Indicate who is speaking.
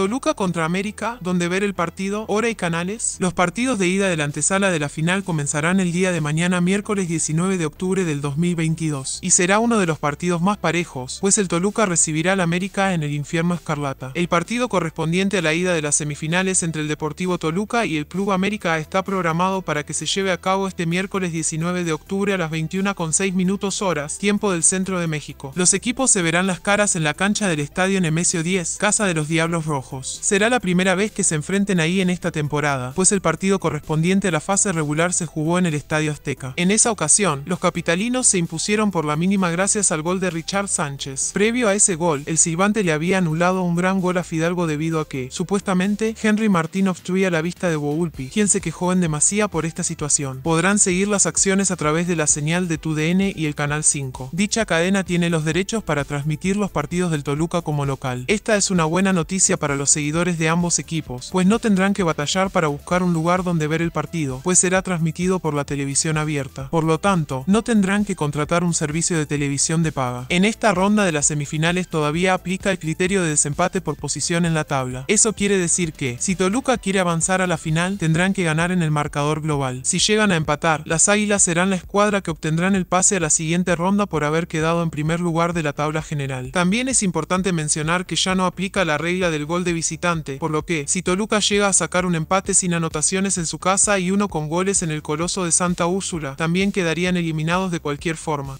Speaker 1: Toluca contra América, donde ver el partido, hora y canales. Los partidos de ida de la antesala de la final comenzarán el día de mañana miércoles 19 de octubre del 2022 y será uno de los partidos más parejos, pues el Toluca recibirá al América en el infierno escarlata. El partido correspondiente a la ida de las semifinales entre el Deportivo Toluca y el Club América está programado para que se lleve a cabo este miércoles 19 de octubre a las 21 con 6 minutos horas, tiempo del centro de México. Los equipos se verán las caras en la cancha del Estadio Nemesio 10, Casa de los Diablos Rojos. Será la primera vez que se enfrenten ahí en esta temporada, pues el partido correspondiente a la fase regular se jugó en el Estadio Azteca. En esa ocasión, los capitalinos se impusieron por la mínima gracias al gol de Richard Sánchez. Previo a ese gol, el silbante le había anulado un gran gol a Fidalgo debido a que, supuestamente, Henry Martín obstruía la vista de Boulpi, quien se quejó en demasía por esta situación. Podrán seguir las acciones a través de la señal de TUDN y el Canal 5. Dicha cadena tiene los derechos para transmitir los partidos del Toluca como local. Esta es una buena noticia para para los seguidores de ambos equipos, pues no tendrán que batallar para buscar un lugar donde ver el partido, pues será transmitido por la televisión abierta. Por lo tanto, no tendrán que contratar un servicio de televisión de paga. En esta ronda de las semifinales todavía aplica el criterio de desempate por posición en la tabla. Eso quiere decir que, si Toluca quiere avanzar a la final, tendrán que ganar en el marcador global. Si llegan a empatar, las Águilas serán la escuadra que obtendrán el pase a la siguiente ronda por haber quedado en primer lugar de la tabla general. También es importante mencionar que ya no aplica la regla del gol de visitante, por lo que, si Toluca llega a sacar un empate sin anotaciones en su casa y uno con goles en el Coloso de Santa Úrsula, también quedarían eliminados de cualquier forma.